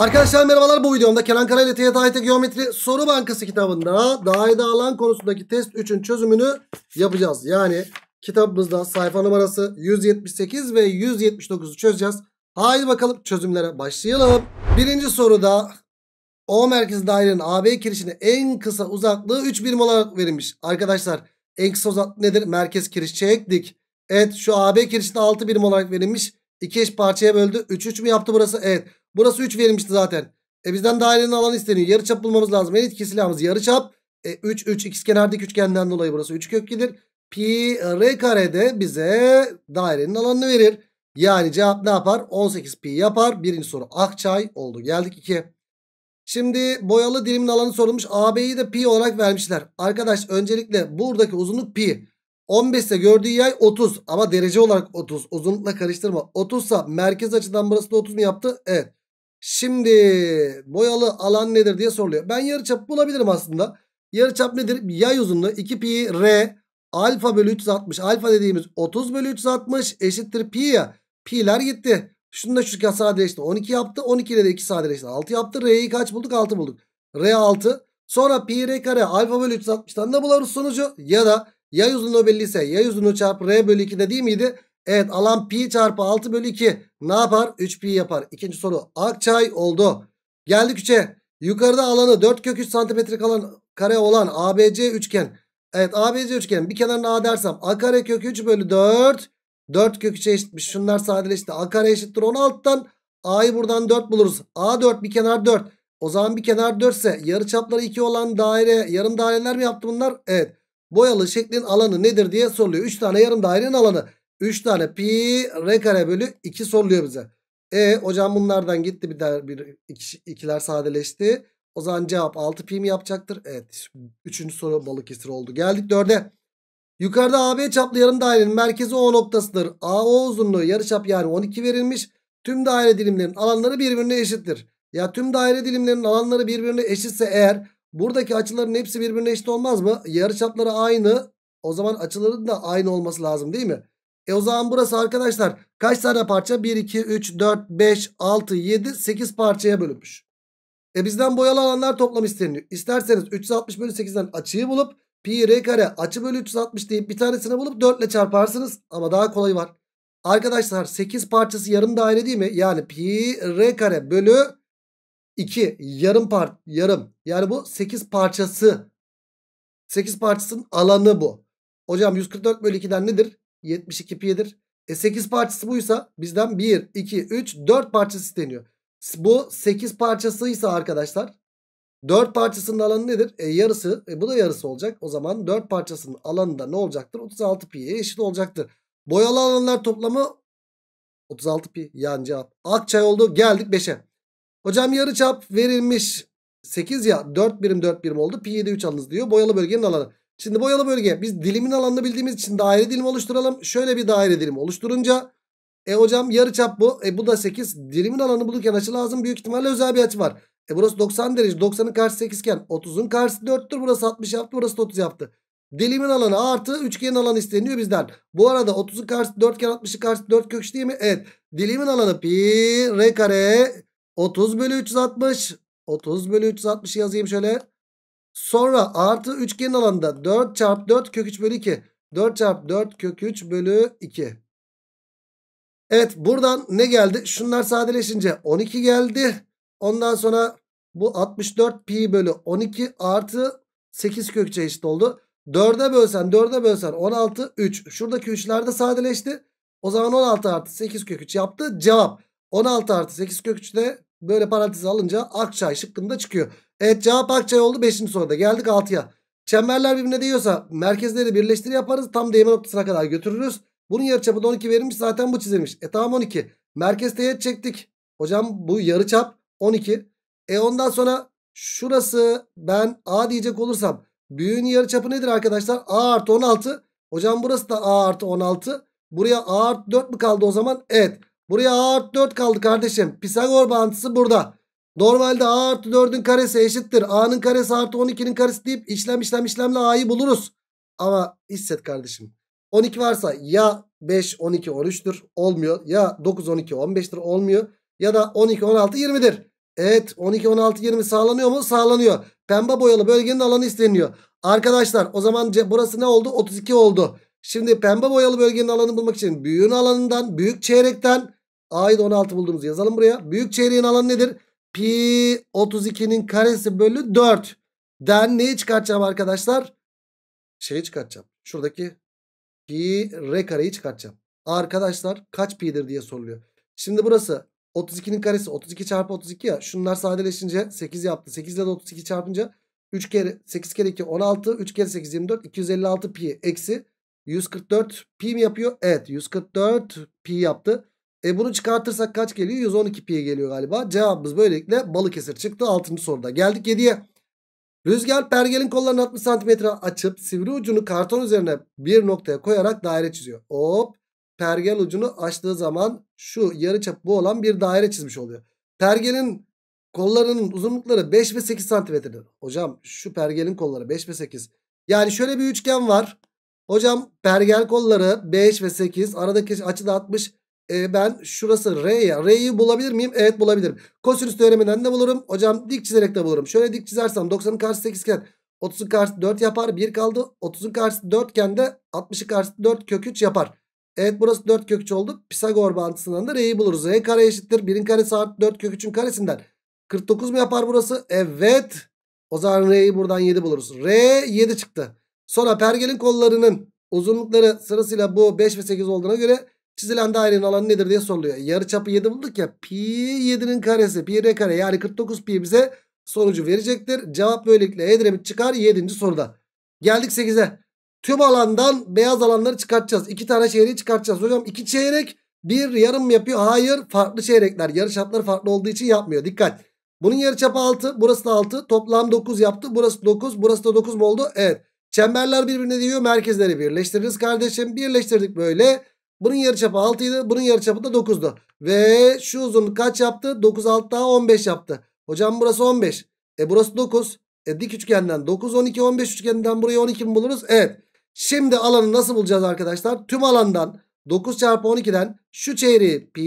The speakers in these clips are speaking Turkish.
Arkadaşlar merhabalar bu videomda Kenan Kara ile TYT Geometri Soru Bankası kitabında daire alan konusundaki test 3'ün çözümünü yapacağız. Yani kitabımızda sayfa numarası 178 ve 179'u çözeceğiz. Haydi bakalım çözümlere başlayalım. Birinci soruda O merkez dairenin AB kirişine en kısa uzaklığı 3 birim olarak verilmiş. Arkadaşlar en kısa uzaklık nedir? Merkez kiriş çektik. Evet şu AB kirişine 6 birim olarak verilmiş. 2 eş parçaya böldü. 3 3 mü yaptı burası? Evet. Burası 3 verilmişti zaten. E bizden dairenin alanı isteniyor. Yarı çap bulmamız lazım. En etkili silahımız yarıçap. E 3 3 x kenardaki üçgenden dolayı burası 3 kök köklidir. Pi r kare de bize dairenin alanını verir. Yani cevap ne yapar? 18 pi yapar. Birinci soru Akçay oldu. Geldik 2. Şimdi boyalı dilimin alanı sorulmuş. AB'yi de pi olarak vermişler. Arkadaş öncelikle buradaki uzunluk pi. 15 ise gördüğü yay 30 ama derece olarak 30. Uzunlukla karıştırma. 30 ise merkez açıdan burası da 30 mu yaptı? Evet. Şimdi boyalı alan nedir diye soruluyor. Ben yarıçap bulabilirim aslında. Yarıçap nedir? Yay uzunluğu 2 pi r alfa bölü 360. Alfa dediğimiz 30 bölü 360 eşittir pi ya. Pi'ler gitti. Şunu da şu sadeleşti. 12 yaptı. 12 ile de 2 sadeleşti. 6 yaptı. R'yi kaç bulduk? 6 bulduk. R 6. Sonra pi r kare alfa bölü 360'tan da buluruz sonucu. Ya da yay uzunluğu belliyse yay uzunluğu çarpı r bölü 2 de değil miydi? Evet alan pi çarpı 6 bölü 2 ne yapar? 3 pi yapar. İkinci soru Akçay oldu. Geldik 3'e. Yukarıda alanı 4 kök 3 santimetre alan kare olan ABC üçgen. Evet ABC üçgen bir kenarına A dersem A kare kök 3 bölü 4. 4 kök 3'e eşitmiş. Şunlar sadeleşti. A kare eşittir 16'tan. A'yı buradan 4 buluruz. A 4 bir kenar 4. O zaman bir kenar 4 ise yarı çapları 2 olan daire yarım daireler mi yaptı bunlar? Evet. Boyalı şeklin alanı nedir diye soruluyor. 3 tane yarım dairenin alanı. 3 tane pi r kare bölü 2 soruluyor bize. E hocam bunlardan gitti bir der bir iki, ikiler sadeleşti. O zaman cevap 6 pi mi yapacaktır? Evet. Üçüncü soru Balıkesir oldu. Geldik dörde. Yukarıda AB çaplı yarım dairenin merkezi O noktasıdır. AO uzunluğu yarıçap yani 12 verilmiş. Tüm daire dilimlerinin alanları birbirine eşittir. Ya tüm daire dilimlerinin alanları birbirine eşitse eğer buradaki açıların hepsi birbirine eşit olmaz mı? Yarıçapları aynı. O zaman açıların da aynı olması lazım değil mi? E o zaman burası arkadaşlar kaç tane parça? 1, 2, 3, 4, 5, 6, 7, 8 parçaya bölünmüş. E bizden boyalı alanlar toplam isteniyor. İsterseniz 360 bölü 8'den açıyı bulup pi r kare açı bölü 360 deyip bir tanesini bulup 4 ile çarparsınız. Ama daha kolay var. Arkadaşlar 8 parçası yarım daire değil mi? Yani pi r kare bölü 2 yarım part yarım. Yani bu 8 parçası. 8 parçasının alanı bu. Hocam 144 bölü 2'den nedir? 72 pi'dir. E 8 parçası buysa bizden 1, 2, 3, 4 parçası isteniyor. Bu 8 parçasıysa arkadaşlar 4 parçasının alanı nedir? E yarısı. E bu da yarısı olacak. O zaman 4 parçasının alanı da ne olacaktır? 36 pi'ye eşit olacaktır. Boyalı alanlar toplamı 36 pi. Yani cevap. Akçay oldu. Geldik 5'e. Hocam yarı çap verilmiş 8 ya 4 birim 4 birim oldu. Pi 7 3 alınız diyor. Boyalı bölgenin alanı. Şimdi boyalı bölge biz dilimin alanını bildiğimiz için daire dilimi oluşturalım. Şöyle bir daire dilimi oluşturunca e hocam çap bu. E bu da 8. Dilimin alanı bulurken açı lazım. Büyük ihtimalle özel bir açı var. E burası 90 derece. 90'ın karşısı 8 iken 30'un karşısı 4'tür. Burası 60 yaptı. Burası 30 yaptı. Dilimin alanı artı üçgenin alanı isteniyor bizden. Bu arada 30'un karşısı 4 iken 60'ın karşısı 4 kök değil mi? Evet. Dilimin alanı pi r kare 30 bölü 360. 30 bölü 360 yazayım şöyle. Sonra artı üçgen alanda 4 çarpı 4 kök 3 bölü 2. 4 çarpı 4 kök 3 bölü 2. Evet buradan ne geldi? Şunlar sadeleşince 12 geldi. Ondan sonra bu 64 pi bölü 12 artı 8 kökçe eşit oldu. 4'e bölsen 4'e bölsen 16 3. Şuradaki 3'ler de sadeleşti. O zaman 16 artı 8 kök 3 yaptı. Cevap 16 artı 8 kök 3 de böyle parantezi alınca Akçay şıkkında çıkıyor. Evet cevap Akçay oldu 5. soruda. Geldik 6'ya. Çemberler birbirine değiyorsa merkezleri birleştir yaparız. Tam değme noktasına kadar götürürüz. Bunun yarıçapı da 12 verilmiş. Zaten bu çizilmiş. E tamam 12. Merkez teğet çektik. Hocam bu yarıçap 12. E ondan sonra şurası ben A diyecek olursam büyüğün yarıçapı nedir arkadaşlar? A artı 16. Hocam burası da A artı 16. Buraya A artı 4 mü kaldı o zaman? Evet. Buraya a artı 4 kaldı kardeşim. Pisagor bağıntısı burada. Normalde a artı 4'ün karesi eşittir. a'nın karesi artı 12'nin karesi deyip işlem işlem işlemle a'yı buluruz. Ama hisset kardeşim. 12 varsa ya 5 12 13'tür olmuyor. Ya 9 12 15'tir olmuyor. Ya da 12 16 20'dir. Evet 12 16 20 sağlanıyor mu? Sağlanıyor. Pembe boyalı bölgenin alanı isteniyor. Arkadaşlar o zaman burası ne oldu? 32 oldu. Şimdi pembe boyalı bölgenin alanını bulmak için büyüğün alanından, büyük çeyrekten A'yı 16 bulduğumuzu yazalım buraya. Büyük çeyreğin alanı nedir? Pi 32'nin karesi bölü 4. Den neyi çıkartacağım arkadaşlar? Şeyi çıkartacağım. Şuradaki pi r kareyi çıkartacağım. Arkadaşlar kaç pi'dir diye soruluyor. Şimdi burası 32'nin karesi 32 çarpı 32 ya. Şunlar sadeleşince 8 yaptı. 8 ile de 32 çarpınca 3 kere 8 kere 2 16 3 kere 8 24 256 pi eksi 144 pi mi yapıyor? Evet 144 pi yaptı. E bunu çıkartırsak kaç geliyor? 112 pi'ye geliyor galiba. Cevabımız böylelikle Balıkesir çıktı 6. soruda. Geldik 7'ye. Rüzgar pergelin kollarını 60 cm açıp sivri ucunu karton üzerine bir noktaya koyarak daire çiziyor. Hop pergel ucunu açtığı zaman şu yarı çapı bu olan bir daire çizmiş oluyor. Pergelin kollarının uzunlukları 5 ve 8 santimetredir. Hocam şu pergelin kolları 5 ve 8. Yani şöyle bir üçgen var. Hocam pergel kolları 5 ve 8. Aradaki açı da 60 e, ben şurası R ya. R'yi bulabilir miyim? Evet bulabilirim. Kosinüs teoreminden de bulurum. Hocam dik çizerek de bulurum. Şöyle dik çizersem 90'ın karşısı 8 iken 30'un karşısı 4 yapar. 1 kaldı. 30'un karşısı 4 iken de 60'ın karşısı 4 kök 3 yapar. Evet burası 4 kök 3 oldu. Pisagor bağıntısından da R'yi buluruz. R kare eşittir. 1'in karesi artı 4 kök 3'ün karesinden. 49 mu yapar burası? Evet. O zaman R'yi buradan 7 buluruz. R 7 çıktı. Sonra pergelin kollarının uzunlukları sırasıyla bu 5 ve 8 olduğuna göre Çizilen dairenin alanı nedir diye soruluyor. Yarı çapı 7 bulduk ya. Pi 7'nin karesi. Pi r kare yani 49 pi bize sonucu verecektir. Cevap böylelikle Edremit çıkar 7. soruda. Geldik 8'e. Tüm alandan beyaz alanları çıkartacağız. 2 tane çeyreği çıkartacağız. Hocam 2 çeyrek bir yarım yapıyor. Hayır farklı çeyrekler. Yarı çapları farklı olduğu için yapmıyor. Dikkat. Bunun yarı çapı 6. Burası da 6. Toplam 9 yaptı. Burası 9. Burası da 9 mu oldu? Evet. Çemberler birbirine değiyor. Merkezleri birleştiririz kardeşim. Birleştirdik böyle. Bunun yarıçapı 6 idi. Bunun yarıçapı da 9'du. Ve şu uzunluk kaç yaptı? 9 alt daha 15 yaptı. Hocam burası 15. E burası 9. E dik üçgenden 9 12 15 üçgeninden buraya 12 mi buluruz? Evet. Şimdi alanı nasıl bulacağız arkadaşlar? Tüm alandan 9 çarpı 12'den şu çeyreği pi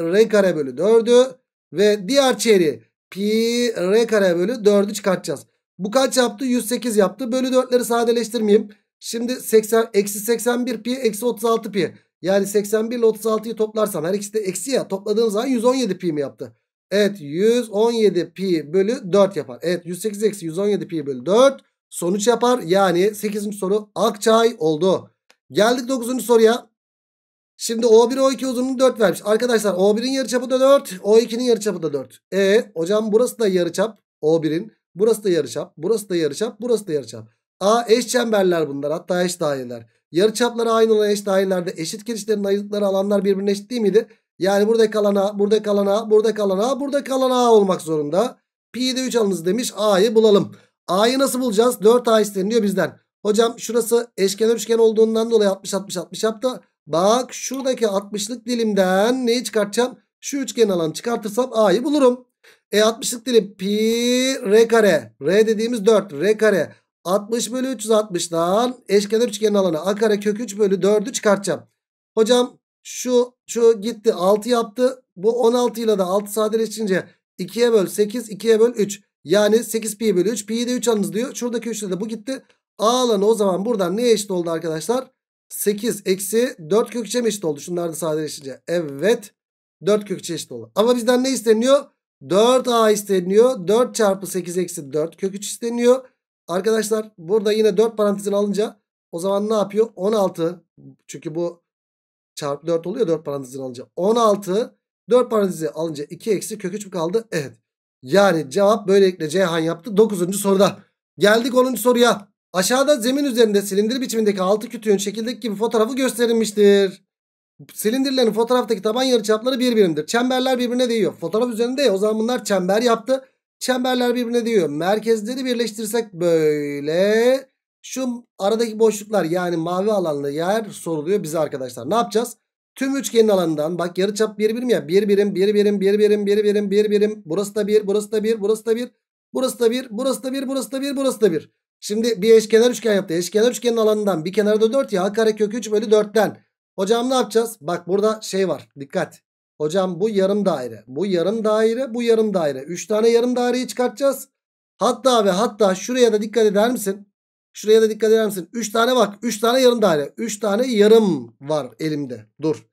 r kare bölü 4'ü ve diğer çeyreği pi r kare bölü 4'ü çıkartacağız. Bu kaç yaptı? 108 yaptı. Bölü 4'leri sadeleştirmeyeyim. Şimdi 80, eksi 81 pi eksi 36 pi. Yani 81 ile 36'yı toplarsam her ikisi de eksi ya topladığım zaman 117 pi mi yaptı? Evet 117 pi bölü 4 yapar. Evet 108 eksi 117 pi bölü 4 sonuç yapar. Yani 8. soru Akçay oldu. Geldik 9. soruya. Şimdi O1 O2 uzunluğunu 4 vermiş. Arkadaşlar O1'in yarıçapı da 4. O2'nin yarıçapı da 4. E hocam burası da yarıçap O1'in. Burası da yarıçap. Burası da yarıçap. Burası da yarıçap. A eş çemberler bunlar hatta eş daireler. Yarıçapları aynı olan eş dairelerde eşit kirişlerin ayırdıkları alanlar birbirine eşit değil miydi? Yani burada kalan A, burada kalan A, burada kalan A, burada kalan A olmak zorunda. Pi'yi de 3 alınız demiş. A'yı bulalım. A'yı nasıl bulacağız? 4A isteniyor bizden. Hocam şurası eşkenar üçgen olduğundan dolayı 60 60 60 yaptı. Bak şuradaki 60'lık dilimden neyi çıkartacağım? Şu üçgen alanı çıkartırsam A'yı bulurum. E 60'lık dilim pi r kare. R dediğimiz 4. R kare. 60 bölü 360'dan eşkenar üçgenin alanı a kare kök 3 bölü 4'ü çıkartacağım. Hocam şu şu gitti 6 yaptı. Bu 16 ile de 6 sadeleşince 2'ye böl 8 2'ye böl 3. Yani 8 pi bölü 3 pi'yi de 3 alınız diyor. Şuradaki 3'te de bu gitti. A alanı o zaman buradan neye eşit oldu arkadaşlar? 8 eksi 4 kök 3'e mi eşit oldu? Şunlar da sadeleşince. Evet 4 kök 3'e eşit oldu. Ama bizden ne isteniyor? 4A isteniyor. 4 çarpı 8 eksi 4 kök 3 isteniyor. Arkadaşlar burada yine 4 parantezin alınca o zaman ne yapıyor? 16 çünkü bu çarpı 4 oluyor 4 parantezin alınca. 16 4 parantezi alınca 2 eksi kök 3 mü kaldı? Evet. Yani cevap böylelikle Ceyhan yaptı 9. soruda. Geldik 10. soruya. Aşağıda zemin üzerinde silindir biçimindeki altı kütüğün şekildeki gibi fotoğrafı gösterilmiştir. Silindirlerin fotoğraftaki taban yarıçapları bir birimdir. Çemberler birbirine değiyor. Fotoğraf üzerinde ya o zaman bunlar çember yaptı. Çemberler birbirine diyor. Merkezleri birleştirsek böyle. Şu aradaki boşluklar yani mavi alanlı yer soruluyor bize arkadaşlar. Ne yapacağız? Tüm üçgenin alanından bak yarıçap bir birim ya. Bir birim, bir birim, bir birim, bir birim, bir birim. Burası da bir, burası da bir, burası da bir. Burası da bir, burası da bir, burası da bir, burası da bir. Şimdi bir eşkenar üçgen yaptı. Eşkenar üçgenin alanından bir da 4 ya. A kare kök 3 bölü 4'ten. Hocam ne yapacağız? Bak burada şey var. Dikkat. Hocam bu yarım daire. Bu yarım daire. Bu yarım daire. 3 tane yarım daireyi çıkartacağız. Hatta ve hatta şuraya da dikkat eder misin? Şuraya da dikkat eder misin? 3 tane bak. 3 tane yarım daire. 3 tane yarım var elimde. Dur.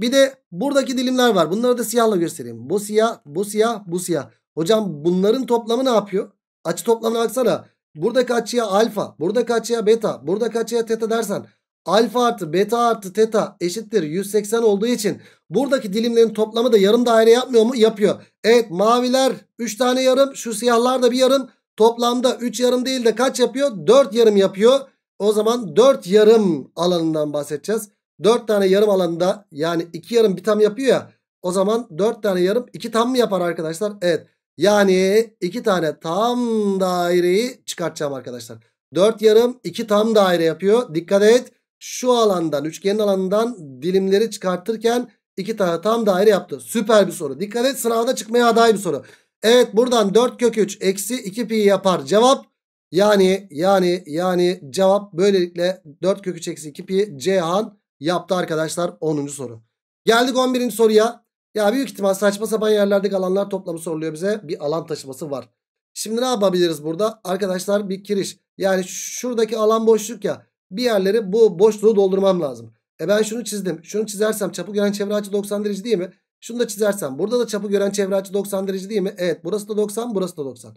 Bir de buradaki dilimler var. Bunları da siyahla göstereyim. Bu siyah, bu siyah, bu siyah. Hocam bunların toplamı ne yapıyor? Açı toplamına baksana. Buradaki açıya alfa, buradaki açıya beta, buradaki açıya teta dersen alfa artı beta artı teta eşittir 180 olduğu için buradaki dilimlerin toplamı da yarım daire yapmıyor mu? Yapıyor. Evet maviler 3 tane yarım şu siyahlar da bir yarım. Toplamda 3 yarım değil de kaç yapıyor? 4 yarım yapıyor. O zaman 4 yarım alanından bahsedeceğiz. 4 tane yarım alanında yani 2 yarım bir tam yapıyor ya. O zaman 4 tane yarım 2 tam mı yapar arkadaşlar? Evet. Yani 2 tane tam daireyi çıkartacağım arkadaşlar. 4 yarım 2 tam daire yapıyor. Dikkat et şu alandan üçgenin alanından dilimleri çıkartırken iki tane tam daire yaptı. Süper bir soru. Dikkat et sınavda çıkmaya aday bir soru. Evet buradan 4 kök 3 eksi 2 pi yapar cevap. Yani yani yani cevap böylelikle 4 kök 3 eksi 2 pi Cihan yaptı arkadaşlar 10. soru. Geldik 11. soruya. Ya büyük ihtimal saçma sapan yerlerdeki alanlar toplamı soruluyor bize. Bir alan taşıması var. Şimdi ne yapabiliriz burada? Arkadaşlar bir kiriş. Yani şuradaki alan boşluk ya bir yerleri bu boşluğu doldurmam lazım. E ben şunu çizdim. Şunu çizersem çapı gören çevre açı 90 derece değil mi? Şunu da çizersem. Burada da çapı gören çevre açı 90 derece değil mi? Evet. Burası da 90. Burası da 90.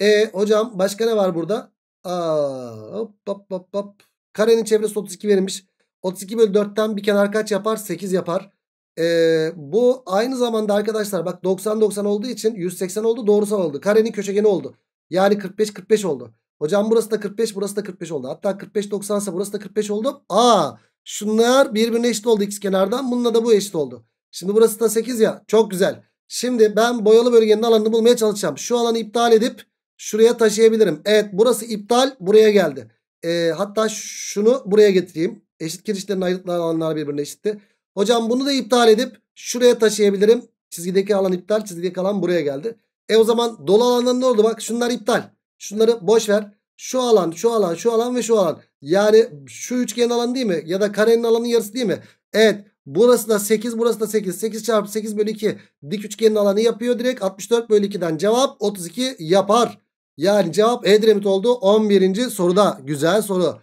E hocam başka ne var burada? Aa, hop hop hop hop. Karenin çevresi 32 verilmiş. 32 bölü 4'ten bir kenar kaç yapar? 8 yapar. Ee, bu aynı zamanda arkadaşlar bak 90-90 olduğu için 180 oldu doğrusal oldu. Karenin köşegeni oldu. Yani 45-45 oldu. Hocam burası da 45 burası da 45 oldu. Hatta 45 90 ise burası da 45 oldu. Aa şunlar birbirine eşit oldu x kenardan. Bununla da bu eşit oldu. Şimdi burası da 8 ya. Çok güzel. Şimdi ben boyalı bölgenin alanını bulmaya çalışacağım. Şu alanı iptal edip şuraya taşıyabilirim. Evet burası iptal buraya geldi. E, hatta şunu buraya getireyim. Eşit girişlerin ayrıtları alanlar birbirine eşitti. Hocam bunu da iptal edip şuraya taşıyabilirim. Çizgideki alan iptal çizgideki alan buraya geldi. E o zaman dolu alanlar ne oldu? Bak şunlar iptal. Şunları boş ver. Şu alan, şu alan, şu alan ve şu alan. Yani şu üçgenin alanı değil mi? Ya da karenin alanının yarısı değil mi? Evet. Burası da 8 burası da 8. 8 çarpı 8 bölü 2 dik üçgenin alanı yapıyor direkt. 64 bölü 2'den cevap 32 yapar. Yani cevap E Edremit oldu 11. soruda. Güzel soru.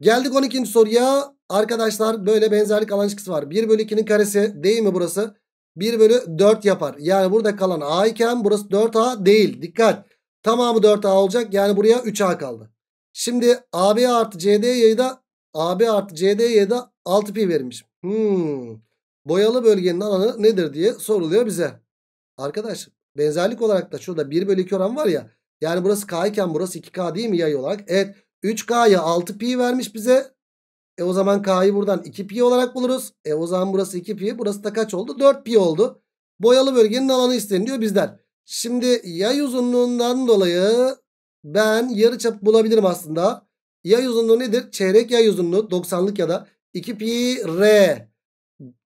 Geldik 12. soruya. Arkadaşlar böyle benzerlik alan çıkısı var. 1 bölü 2'nin karesi değil mi burası? 1 bölü 4 yapar. Yani burada kalan a iken burası 4a değil. Dikkat. Tamamı 4A olacak. Yani buraya 3A kaldı. Şimdi AB artı CD de AB artı CD de 6pi verilmiş. Hmm. Boyalı bölgenin alanı nedir diye soruluyor bize. Arkadaş benzerlik olarak da şurada 1 bölü 2 oran var ya. Yani burası K iken burası 2K değil mi yay olarak? Evet 3K'ya 6pi vermiş bize. E o zaman K'yı buradan 2pi olarak buluruz. E o zaman burası 2pi burası da kaç oldu? 4pi oldu. Boyalı bölgenin alanı isteniliyor bizden. Şimdi yay uzunluğundan dolayı ben yarıçap bulabilirim aslında. Yay uzunluğu nedir? Çeyrek yay uzunluğu 90'lık ya da 2 pi r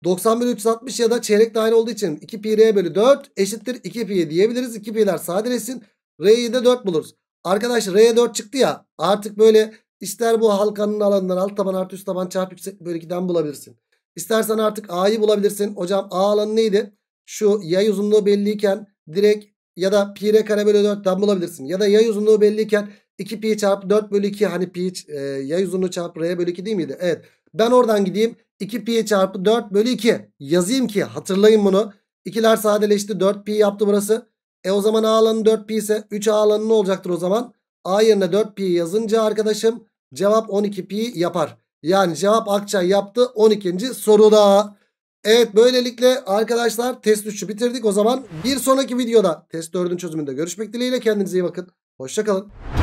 90 bölü 360 ya da çeyrek dahil olduğu için 2 pi r bölü 4 eşittir 2 pi diyebiliriz. 2 pi'ler sadelesin. R'yi de 4 buluruz. Arkadaş R'ye 4 çıktı ya artık böyle ister bu halkanın alanından alt taban artı üst taban çarpı yüksek bölü bulabilirsin. İstersen artık A'yı bulabilirsin. Hocam A alanı neydi? Şu yay uzunluğu belliyken direkt ya da pi r kare bölü 4'ten bulabilirsin. Ya da yay uzunluğu belliyken 2 pi çarpı 4 bölü 2 hani pi e, yay uzunluğu çarpı r bölü 2 değil miydi? Evet. Ben oradan gideyim 2 pi çarpı 4 bölü 2 yazayım ki hatırlayın bunu. İkiler sadeleşti 4 pi yaptı burası. E o zaman a alanı 4 pi ise 3 a alanı ne olacaktır o zaman? A yerine 4 pi yazınca arkadaşım cevap 12 pi yapar. Yani cevap Akçay yaptı 12. soruda. Evet böylelikle arkadaşlar test 3'ü bitirdik. O zaman bir sonraki videoda test 4'ün çözümünde görüşmek dileğiyle. Kendinize iyi bakın. Hoşçakalın.